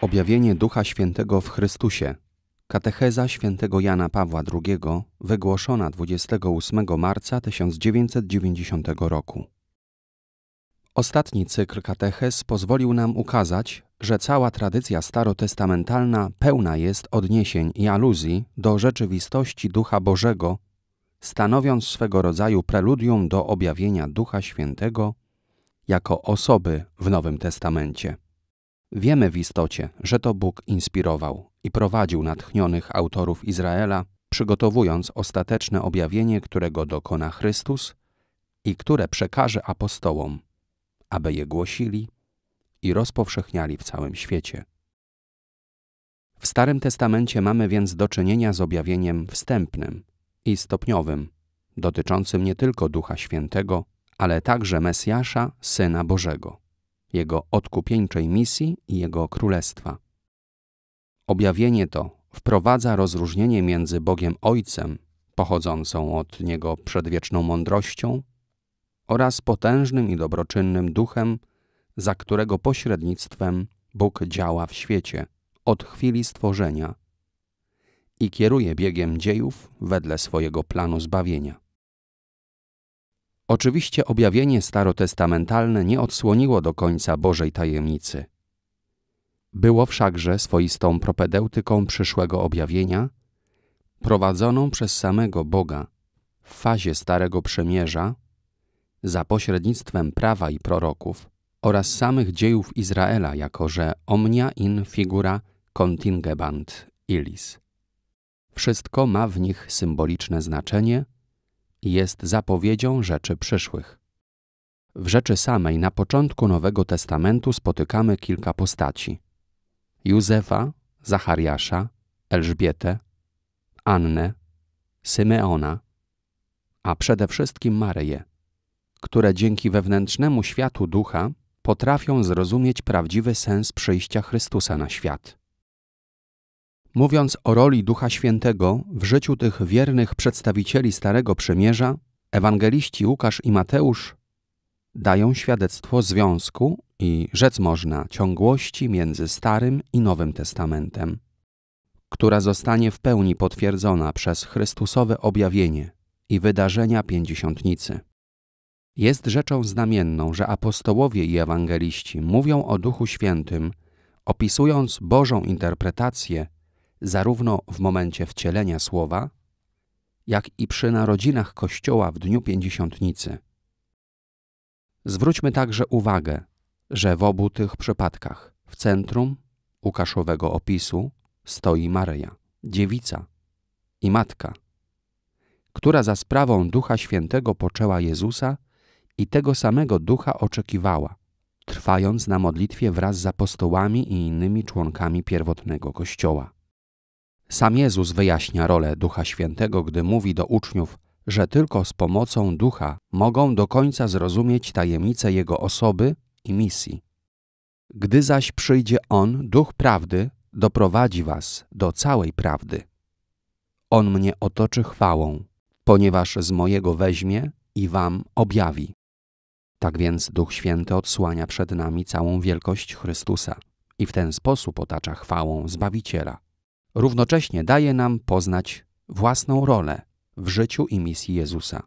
Objawienie Ducha Świętego w Chrystusie. Katecheza świętego Jana Pawła II, wygłoszona 28 marca 1990 roku. Ostatni cykl kateches pozwolił nam ukazać, że cała tradycja starotestamentalna pełna jest odniesień i aluzji do rzeczywistości Ducha Bożego, stanowiąc swego rodzaju preludium do objawienia Ducha Świętego jako osoby w Nowym Testamencie. Wiemy w istocie, że to Bóg inspirował i prowadził natchnionych autorów Izraela, przygotowując ostateczne objawienie, którego dokona Chrystus i które przekaże apostołom, aby je głosili i rozpowszechniali w całym świecie. W Starym Testamencie mamy więc do czynienia z objawieniem wstępnym i stopniowym, dotyczącym nie tylko Ducha Świętego, ale także Mesjasza, Syna Bożego jego odkupieńczej misji i jego królestwa. Objawienie to wprowadza rozróżnienie między Bogiem Ojcem, pochodzącą od Niego przedwieczną mądrością, oraz potężnym i dobroczynnym duchem, za którego pośrednictwem Bóg działa w świecie od chwili stworzenia i kieruje biegiem dziejów wedle swojego planu zbawienia. Oczywiście objawienie starotestamentalne nie odsłoniło do końca Bożej tajemnicy. Było wszakże swoistą propedeutyką przyszłego objawienia, prowadzoną przez samego Boga w fazie Starego Przymierza, za pośrednictwem prawa i proroków oraz samych dziejów Izraela, jako że omnia in figura contingebant illis. Wszystko ma w nich symboliczne znaczenie – jest zapowiedzią rzeczy przyszłych. W rzeczy samej na początku Nowego Testamentu spotykamy kilka postaci: Józefa, Zachariasza, Elżbietę, Annę, Symeona, a przede wszystkim Maryję, które dzięki wewnętrznemu światu ducha potrafią zrozumieć prawdziwy sens przyjścia Chrystusa na świat. Mówiąc o roli Ducha Świętego w życiu tych wiernych przedstawicieli Starego Przymierza, ewangeliści Łukasz i Mateusz dają świadectwo związku i rzec można ciągłości między Starym i Nowym Testamentem, która zostanie w pełni potwierdzona przez Chrystusowe objawienie i wydarzenia Pięćdziesiątnicy. Jest rzeczą znamienną, że apostołowie i ewangeliści mówią o Duchu Świętym, opisując Bożą interpretację zarówno w momencie wcielenia słowa, jak i przy narodzinach Kościoła w dniu pięćdziesiątnicy. Zwróćmy także uwagę, że w obu tych przypadkach w centrum Łukaszowego opisu stoi Maryja, dziewica i matka, która za sprawą Ducha Świętego poczęła Jezusa i tego samego Ducha oczekiwała, trwając na modlitwie wraz z apostołami i innymi członkami pierwotnego Kościoła. Sam Jezus wyjaśnia rolę Ducha Świętego, gdy mówi do uczniów, że tylko z pomocą Ducha mogą do końca zrozumieć tajemnicę Jego osoby i misji. Gdy zaś przyjdzie On, Duch Prawdy, doprowadzi was do całej prawdy. On mnie otoczy chwałą, ponieważ z mojego weźmie i wam objawi. Tak więc Duch Święty odsłania przed nami całą wielkość Chrystusa i w ten sposób otacza chwałą Zbawiciela równocześnie daje nam poznać własną rolę w życiu i misji Jezusa.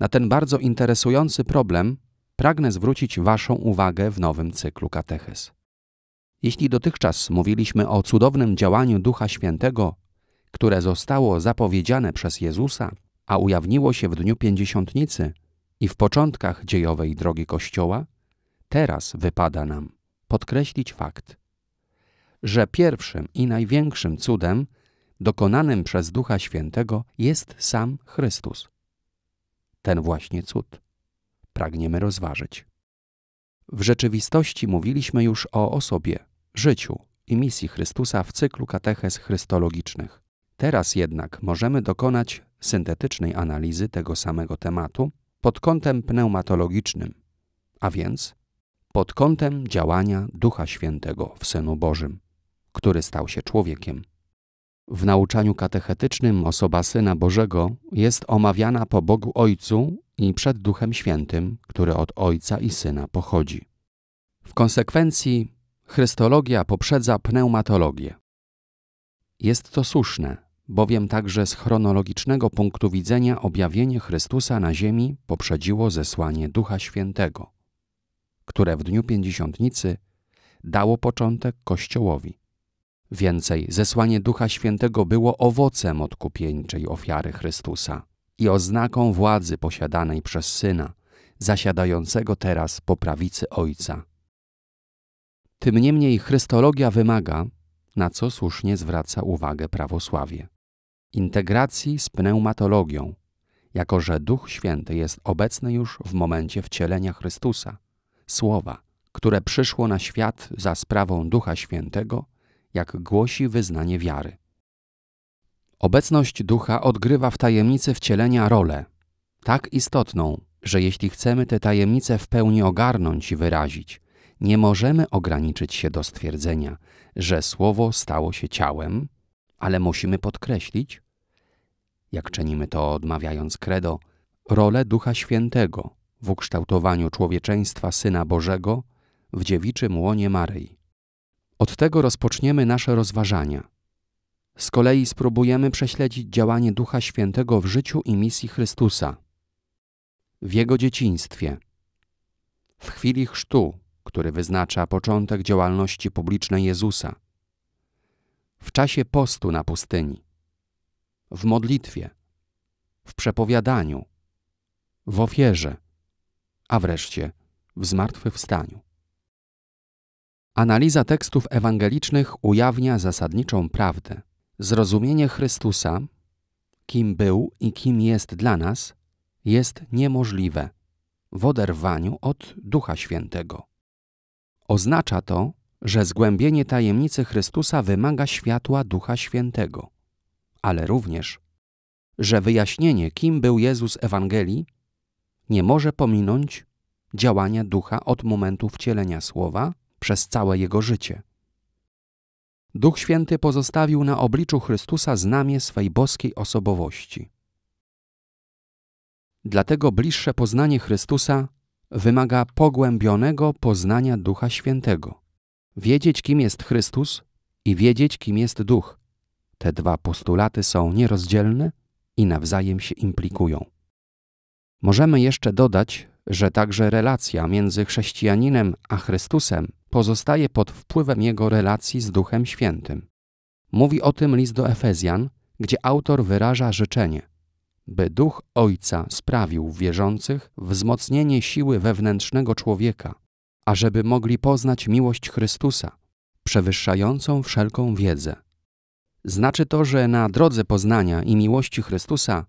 Na ten bardzo interesujący problem pragnę zwrócić Waszą uwagę w nowym cyklu kateches. Jeśli dotychczas mówiliśmy o cudownym działaniu Ducha Świętego, które zostało zapowiedziane przez Jezusa, a ujawniło się w dniu pięćdziesiątnicy i w początkach dziejowej drogi Kościoła, teraz wypada nam podkreślić fakt, że pierwszym i największym cudem dokonanym przez Ducha Świętego jest sam Chrystus. Ten właśnie cud pragniemy rozważyć. W rzeczywistości mówiliśmy już o osobie, życiu i misji Chrystusa w cyklu kateches chrystologicznych. Teraz jednak możemy dokonać syntetycznej analizy tego samego tematu pod kątem pneumatologicznym, a więc pod kątem działania Ducha Świętego w Synu Bożym który stał się człowiekiem. W nauczaniu katechetycznym osoba Syna Bożego jest omawiana po Bogu Ojcu i przed Duchem Świętym, który od Ojca i Syna pochodzi. W konsekwencji Chrystologia poprzedza pneumatologię. Jest to słuszne, bowiem także z chronologicznego punktu widzenia objawienie Chrystusa na ziemi poprzedziło zesłanie Ducha Świętego, które w dniu Pięćdziesiątnicy dało początek Kościołowi. Więcej, zesłanie Ducha Świętego było owocem odkupieńczej ofiary Chrystusa i oznaką władzy posiadanej przez Syna, zasiadającego teraz po prawicy Ojca. Tym niemniej Chrystologia wymaga, na co słusznie zwraca uwagę prawosławie, integracji z pneumatologią, jako że Duch Święty jest obecny już w momencie wcielenia Chrystusa, słowa, które przyszło na świat za sprawą Ducha Świętego – jak głosi wyznanie wiary. Obecność ducha odgrywa w tajemnicy wcielenia rolę, tak istotną, że jeśli chcemy te tajemnice w pełni ogarnąć i wyrazić, nie możemy ograniczyć się do stwierdzenia, że słowo stało się ciałem, ale musimy podkreślić, jak czynimy to odmawiając kredo, rolę Ducha Świętego w ukształtowaniu człowieczeństwa Syna Bożego w dziewiczym łonie Maryi. Od tego rozpoczniemy nasze rozważania. Z kolei spróbujemy prześledzić działanie Ducha Świętego w życiu i misji Chrystusa. W jego dzieciństwie, w chwili chrztu, który wyznacza początek działalności publicznej Jezusa, w czasie postu na pustyni, w modlitwie, w przepowiadaniu, w ofierze, a wreszcie w zmartwychwstaniu. Analiza tekstów ewangelicznych ujawnia zasadniczą prawdę. Zrozumienie Chrystusa, kim był i kim jest dla nas, jest niemożliwe w oderwaniu od Ducha Świętego. Oznacza to, że zgłębienie tajemnicy Chrystusa wymaga światła Ducha Świętego, ale również, że wyjaśnienie, kim był Jezus Ewangelii, nie może pominąć działania Ducha od momentu wcielenia Słowa przez całe jego życie. Duch Święty pozostawił na obliczu Chrystusa znamie swej boskiej osobowości. Dlatego bliższe poznanie Chrystusa wymaga pogłębionego poznania Ducha Świętego. Wiedzieć, kim jest Chrystus i wiedzieć, kim jest Duch. Te dwa postulaty są nierozdzielne i nawzajem się implikują. Możemy jeszcze dodać, że także relacja między chrześcijaninem a Chrystusem pozostaje pod wpływem jego relacji z Duchem Świętym. Mówi o tym list do Efezjan, gdzie autor wyraża życzenie, by Duch Ojca sprawił w wierzących wzmocnienie siły wewnętrznego człowieka, ażeby mogli poznać miłość Chrystusa, przewyższającą wszelką wiedzę. Znaczy to, że na drodze poznania i miłości Chrystusa,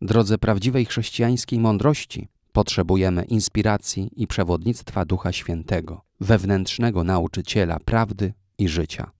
drodze prawdziwej chrześcijańskiej mądrości, potrzebujemy inspiracji i przewodnictwa Ducha Świętego wewnętrznego nauczyciela prawdy i życia.